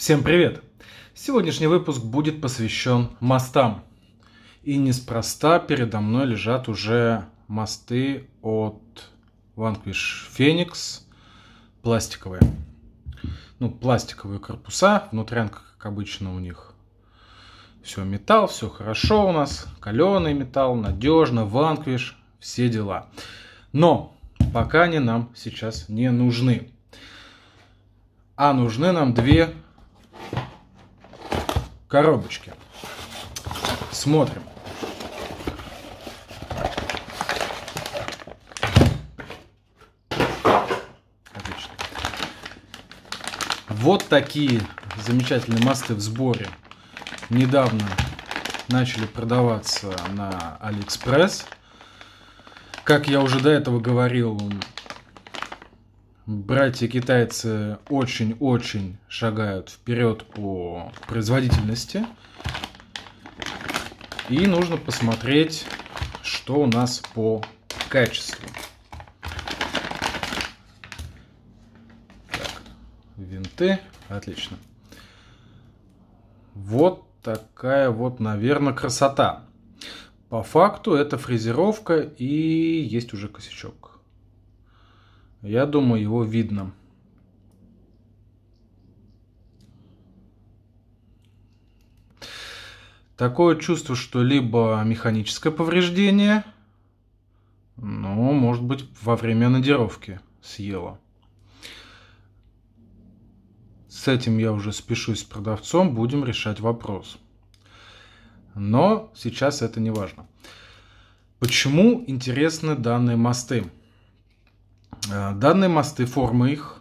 Всем привет! Сегодняшний выпуск будет посвящен мостам. И неспроста передо мной лежат уже мосты от Vanquish Phoenix пластиковые. Ну, пластиковые корпуса, внутрянка, как обычно, у них все металл, все хорошо у нас, каленый металл, надежно, Vanquish, все дела. Но пока они нам сейчас не нужны. А нужны нам две коробочке. Смотрим. Отлично. Вот такие замечательные мосты в сборе недавно начали продаваться на Алиэкспресс. Как я уже до этого говорил, Братья-китайцы очень-очень шагают вперед по производительности. И нужно посмотреть, что у нас по качеству. Так, винты. Отлично. Вот такая вот, наверное, красота. По факту это фрезеровка и есть уже косячок. Я думаю, его видно. Такое чувство, что либо механическое повреждение, ну, может быть, во время надировки съела. С этим я уже спешусь с продавцом, будем решать вопрос. Но сейчас это не важно. Почему интересны данные мосты? Э, данные мосты, форма их,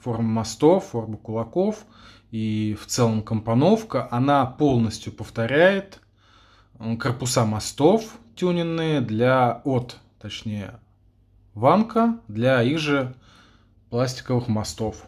форма мостов, форма кулаков и в целом компоновка, она полностью повторяет корпуса мостов тюненные для от, точнее, ванка для их же пластиковых мостов.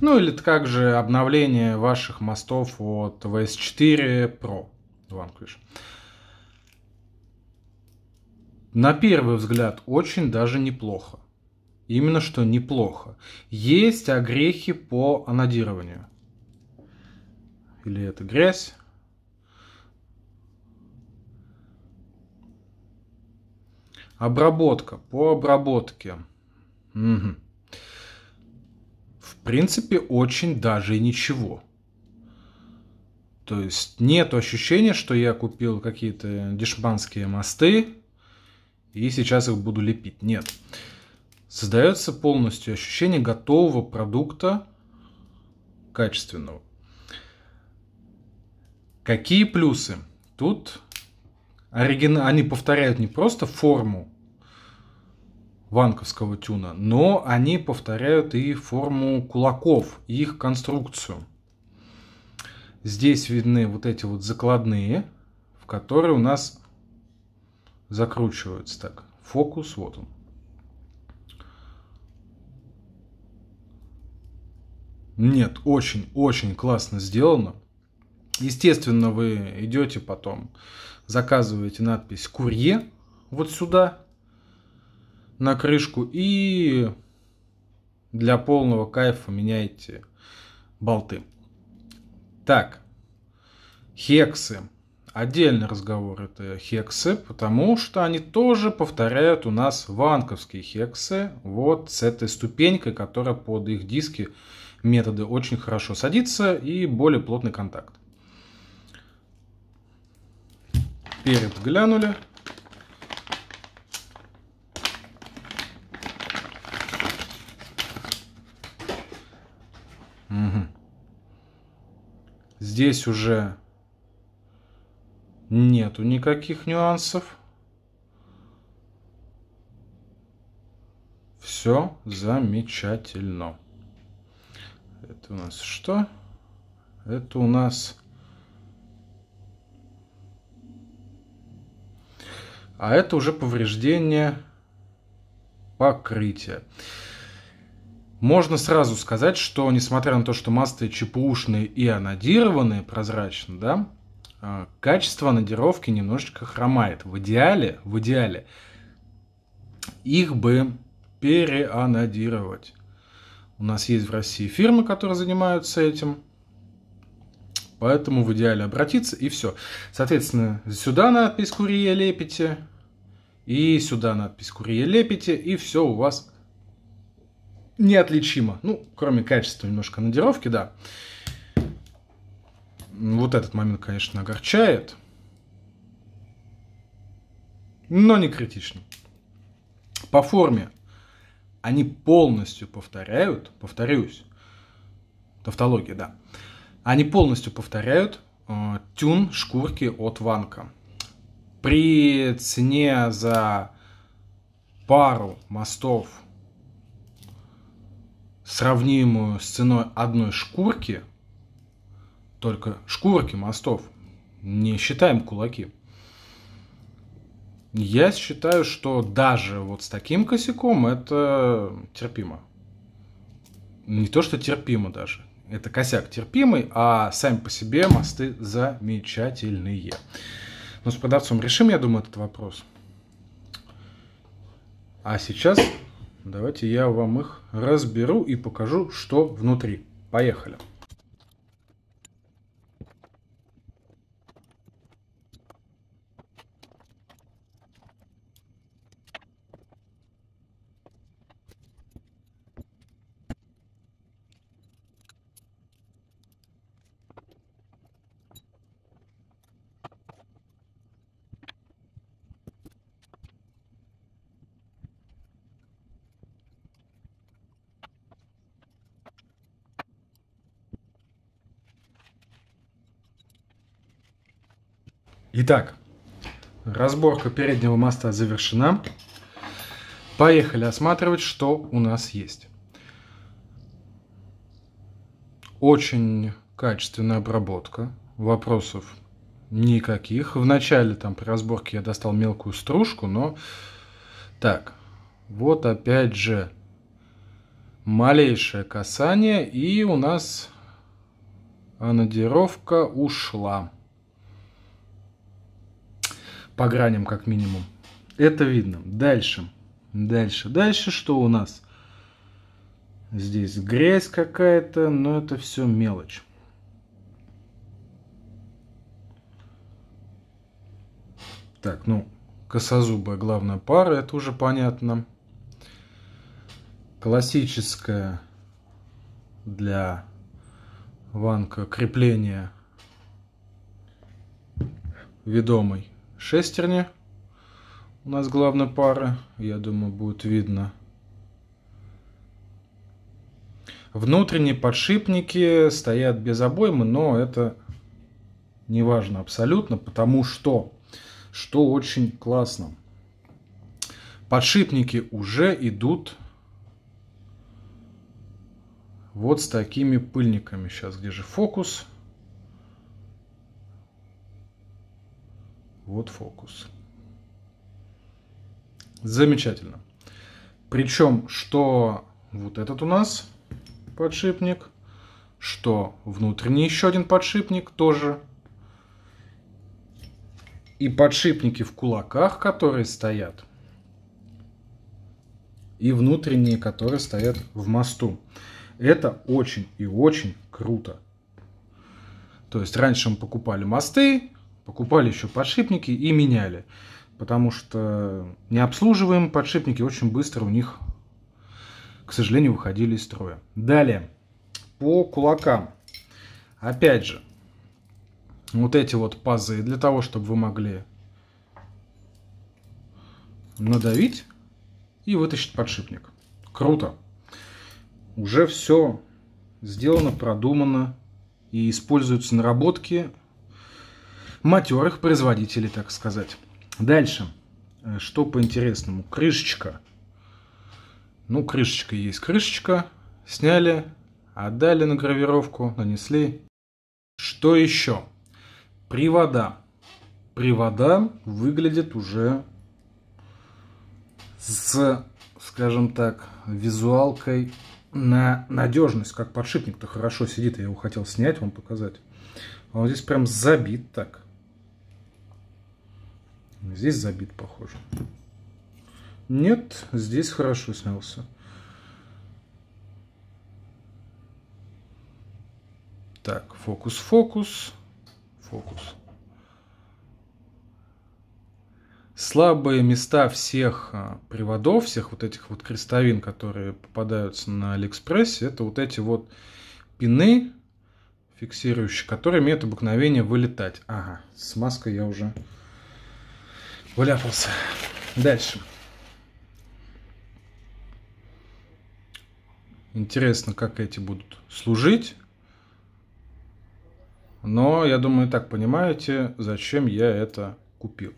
Ну или также обновление ваших мостов от VS4 Pro Vanquish. На первый взгляд очень даже неплохо. Именно что неплохо. Есть огрехи по анодированию. Или это грязь? Обработка. По обработке. Угу. В принципе, очень даже и ничего. То есть нет ощущения, что я купил какие-то дешманские мосты и сейчас их буду лепить. Нет. Нет создается полностью ощущение готового продукта качественного. Какие плюсы? Тут оригина... они повторяют не просто форму ванковского тюна, но они повторяют и форму кулаков, их конструкцию. Здесь видны вот эти вот закладные, в которые у нас закручиваются так. Фокус, вот он. Нет, очень-очень классно сделано. Естественно, вы идете потом, заказываете надпись «Курье» вот сюда, на крышку, и для полного кайфа меняете болты. Так, хексы. Отдельный разговор это хексы, потому что они тоже повторяют у нас ванковские хексы вот с этой ступенькой, которая под их диски методы очень хорошо садится и более плотный контакт. Перец глянули. Угу. Здесь уже нету никаких нюансов. Все замечательно. Это у нас что? Это у нас... А это уже повреждение покрытия. Можно сразу сказать, что несмотря на то, что масты чепушные и анодированные прозрачно, да, а, качество анодировки немножечко хромает. В идеале, в идеале, их бы переанодировать. У нас есть в России фирмы, которые занимаются этим. Поэтому в идеале обратиться и все. Соответственно, сюда надпись «Курье лепите», и сюда надпись «Курье лепите», и все у вас неотличимо. Ну, кроме качества немножко надировки, да. Вот этот момент, конечно, огорчает. Но не критично. По форме они полностью повторяют, повторюсь, тавтология, да, они полностью повторяют э, тюн шкурки от Ванка. При цене за пару мостов, сравнимую с ценой одной шкурки, только шкурки мостов, не считаем кулаки – я считаю, что даже вот с таким косяком это терпимо. Не то, что терпимо даже. Это косяк терпимый, а сами по себе мосты замечательные. Но ну, с продавцом решим, я думаю, этот вопрос. А сейчас давайте я вам их разберу и покажу, что внутри. Поехали. Итак, разборка переднего моста завершена. Поехали осматривать, что у нас есть. Очень качественная обработка, вопросов никаких. В начале там при разборке я достал мелкую стружку, но так, вот опять же малейшее касание и у нас анодировка ушла по граням как минимум. Это видно. Дальше. Дальше. Дальше что у нас? Здесь грязь какая-то, но это все мелочь. Так, ну, косозубая главная пара, это уже понятно. Классическая для ванка крепления ведомой шестерни у нас главной пары. Я думаю, будет видно. Внутренние подшипники стоят без обоймы, но это не важно абсолютно, потому что, что очень классно. Подшипники уже идут вот с такими пыльниками. Сейчас где же фокус? Фокус. Вот фокус. Замечательно. Причем, что вот этот у нас подшипник, что внутренний еще один подшипник тоже. И подшипники в кулаках, которые стоят, и внутренние, которые стоят в мосту. Это очень и очень круто. То есть раньше мы покупали мосты, покупали еще подшипники и меняли. Потому что не обслуживаем подшипники, очень быстро у них, к сожалению, выходили из строя. Далее, по кулакам. Опять же, вот эти вот пазы для того, чтобы вы могли надавить и вытащить подшипник. Круто. Уже все сделано, продумано и используются наработки матерых производителей, так сказать. Дальше. Э, что по-интересному? Крышечка. Ну, крышечка есть крышечка. Сняли, отдали на гравировку, нанесли. Что еще? Привода. Привода выглядят уже с, скажем так, визуалкой на надежность, как подшипник-то хорошо сидит, я его хотел снять вам показать. Он здесь прям забит так. Здесь забит, похоже. Нет, здесь хорошо снялся. Так, фокус, фокус, фокус. Слабые места всех а, приводов, всех вот этих вот крестовин, которые попадаются на Алиэкспрессе, это вот эти вот пины, фиксирующие, которые имеют обыкновение вылетать. Ага, с маской я уже Вляпался. Дальше. Интересно, как эти будут служить. Но, я думаю, так понимаете, зачем я это купил.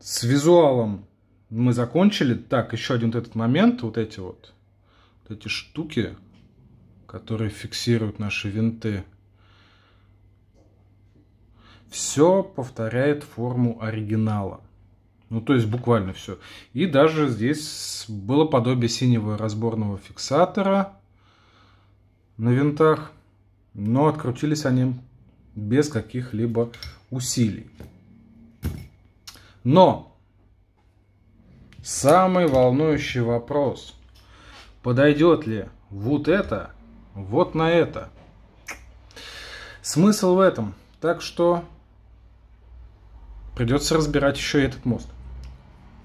С визуалом мы закончили. Так, еще один вот этот момент. Вот эти вот, вот эти штуки, которые фиксируют наши винты все повторяет форму оригинала. Ну, то есть буквально все. И даже здесь было подобие синего разборного фиксатора на винтах, но открутились они без каких-либо усилий. Но самый волнующий вопрос, подойдет ли вот это вот на это. Смысл в этом. Так что Придется разбирать еще и этот мост.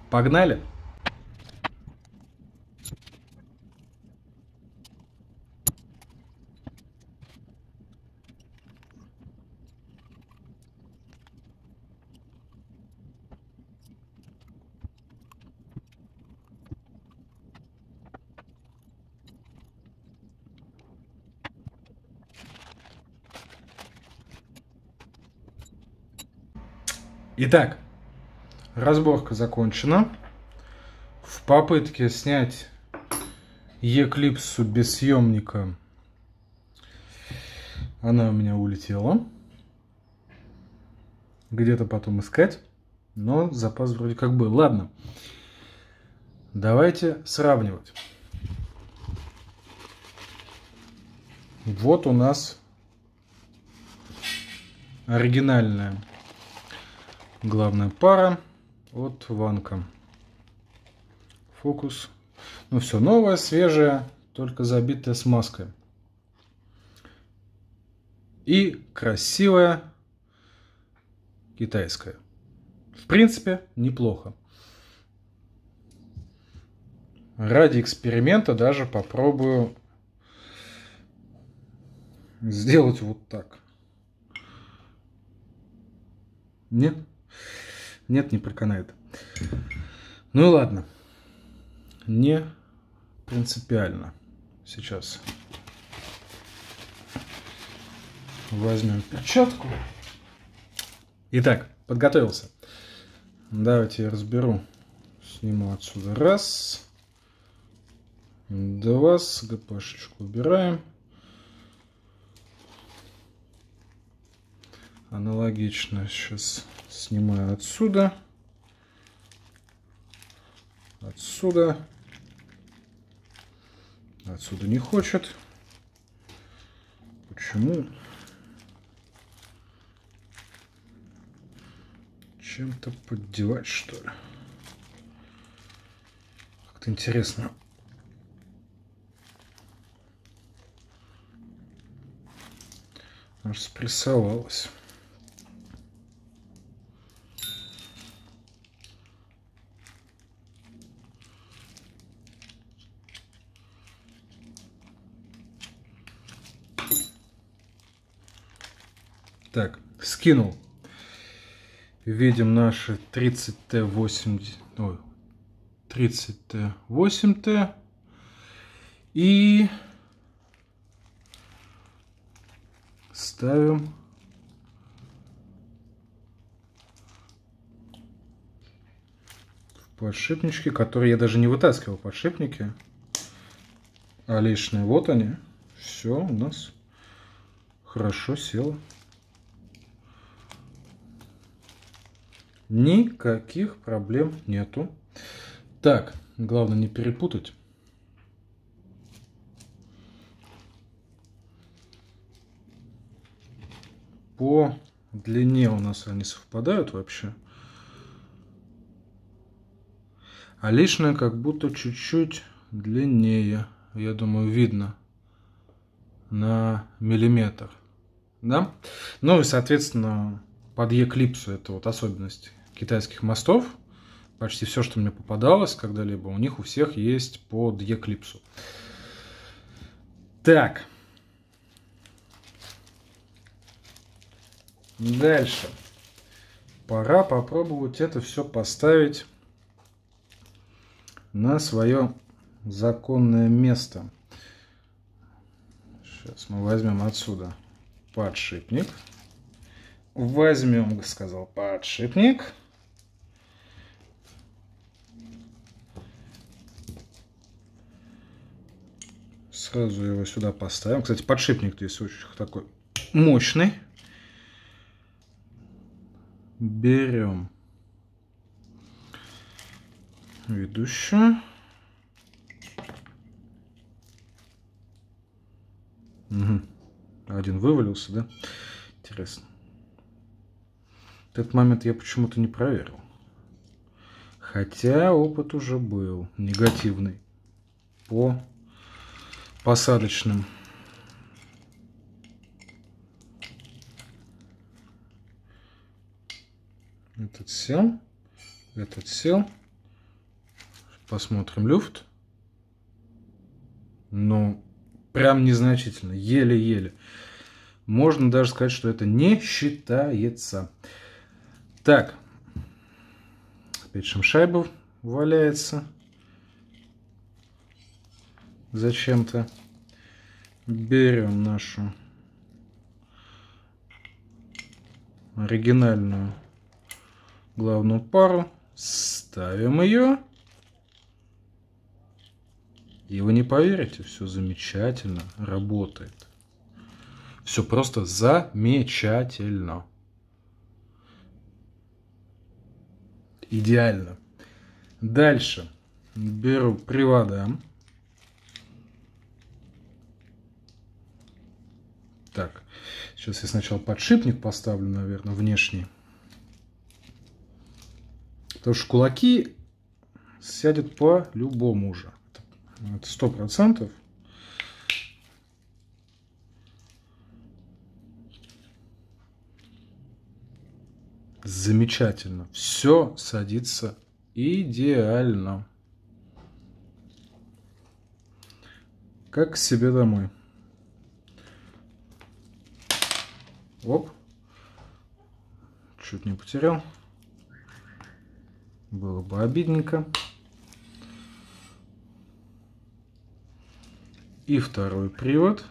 Погнали! Итак, разборка закончена. В попытке снять Еклипсу без съемника она у меня улетела. Где-то потом искать. Но запас вроде как был. Ладно. Давайте сравнивать. Вот у нас оригинальная главная пара от Ванка. Фокус. Ну все, новое, свежее, только забитое смазкой. И красивая китайская. В принципе, неплохо. Ради эксперимента даже попробую сделать вот так. Нет? Нет, не проканает. Ну и ладно. Не принципиально сейчас. Возьмем перчатку. Итак, подготовился. Давайте я разберу. Сниму отсюда раз. Два. ГПшечку убираем. Аналогично сейчас снимаю отсюда, отсюда, отсюда не хочет. Почему? Чем-то поддевать, что ли? Как-то интересно. Аж спрессовалось. скинул. Видим наши 30Т80, ой, 30Т8Т и ставим в подшипнички, которые я даже не вытаскивал подшипники, а лишние вот они. Все у нас хорошо село. Никаких проблем нету. Так, главное не перепутать. По длине у нас они совпадают вообще. А лишнее как будто чуть-чуть длиннее. Я думаю, видно на миллиметр. Да? Ну и, соответственно, под Е-клипсу это вот особенность китайских мостов, почти все, что мне попадалось когда-либо, у них у всех есть по две клипсу Так. Дальше. Пора попробовать это все поставить на свое законное место. Сейчас мы возьмем отсюда подшипник. Возьмем, сказал, подшипник. Сразу его сюда поставим. Кстати, подшипник здесь очень такой мощный. Берем ведущую. Угу. Один вывалился, да? Интересно. Этот момент я почему-то не проверил. Хотя опыт уже был негативный по посадочным. Этот сел, этот сел. Посмотрим люфт. Ну, прям незначительно, еле-еле. Можно даже сказать, что это не считается. Так, опять шайба валяется зачем-то. Берем нашу оригинальную главную пару, ставим ее. И вы не поверите, все замечательно работает. Все просто замечательно. Идеально. Дальше беру привода. Так, сейчас я сначала подшипник поставлю, наверное, внешний. Потому что кулаки сядет по-любому уже. Это сто процентов. Замечательно. Все садится идеально. Как к себе домой. Оп. Чуть не потерял. Было бы обидненько. И второй привод.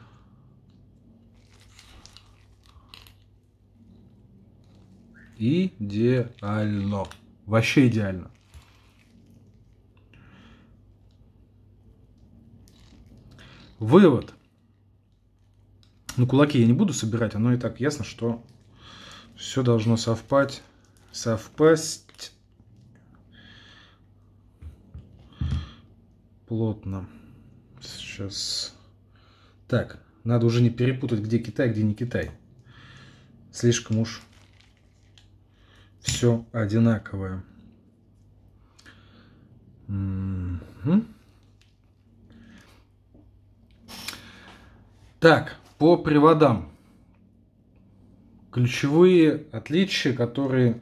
Идеально. Вообще идеально. Вывод. Ну, кулаки я не буду собирать, оно и так ясно, что все должно совпать, совпасть плотно. Сейчас. Так, надо уже не перепутать, где Китай, где не Китай. Слишком уж все одинаковое. Угу. Так, по приводам. Ключевые отличия, которые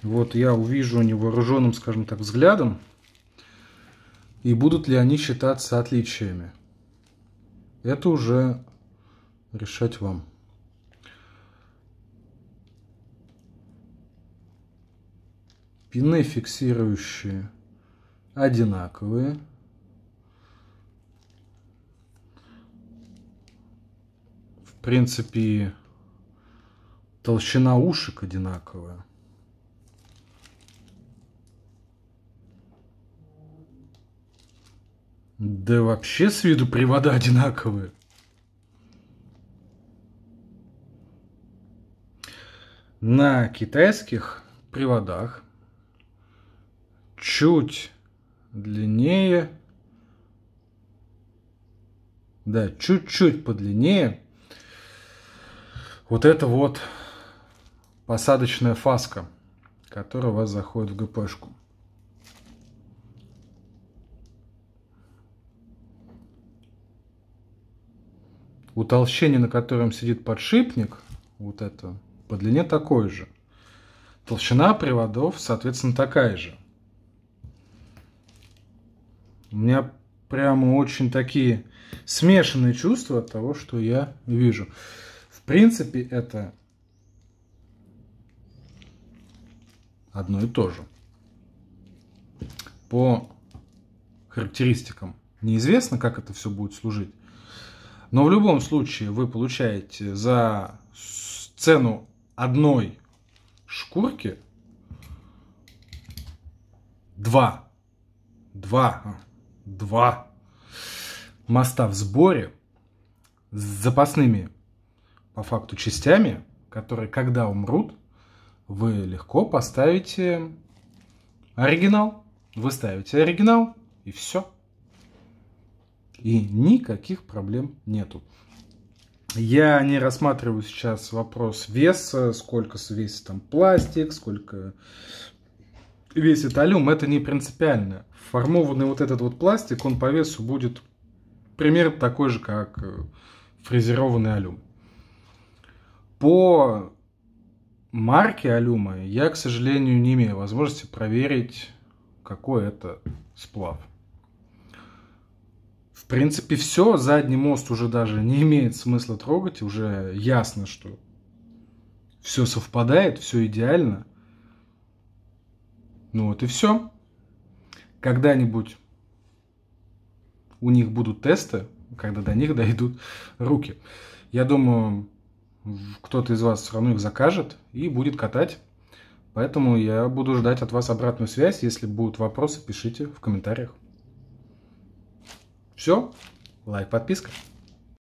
вот я увижу невооруженным, скажем так, взглядом, и будут ли они считаться отличиями. Это уже решать вам. Пины фиксирующие одинаковые. принципе, толщина ушек одинаковая. Да вообще с виду привода одинаковые. На китайских приводах чуть длиннее, да, чуть-чуть подлиннее вот это вот посадочная фаска, которая у вас заходит в ГПшку. Утолщение, на котором сидит подшипник, вот это, по длине такое же. Толщина приводов, соответственно, такая же. У меня прямо очень такие смешанные чувства от того, что я вижу принципе, это одно и то же. По характеристикам неизвестно, как это все будет служить. Но в любом случае вы получаете за цену одной шкурки два, два, а, два моста в сборе с запасными по факту частями, которые, когда умрут, вы легко поставите оригинал. Вы ставите оригинал, и все. И никаких проблем нету. Я не рассматриваю сейчас вопрос веса, сколько весит там пластик, сколько весит алюм. Это не принципиально. Формованный вот этот вот пластик, он по весу будет примерно такой же, как э, фрезерованный алюм. По марке Алюма я, к сожалению, не имею возможности проверить, какой это сплав. В принципе, все. Задний мост уже даже не имеет смысла трогать. Уже ясно, что все совпадает, все идеально. Ну вот и все. Когда-нибудь у них будут тесты, когда до них дойдут руки. Я думаю, кто-то из вас все равно их закажет и будет катать. Поэтому я буду ждать от вас обратную связь. Если будут вопросы, пишите в комментариях. Все. Лайк, подписка.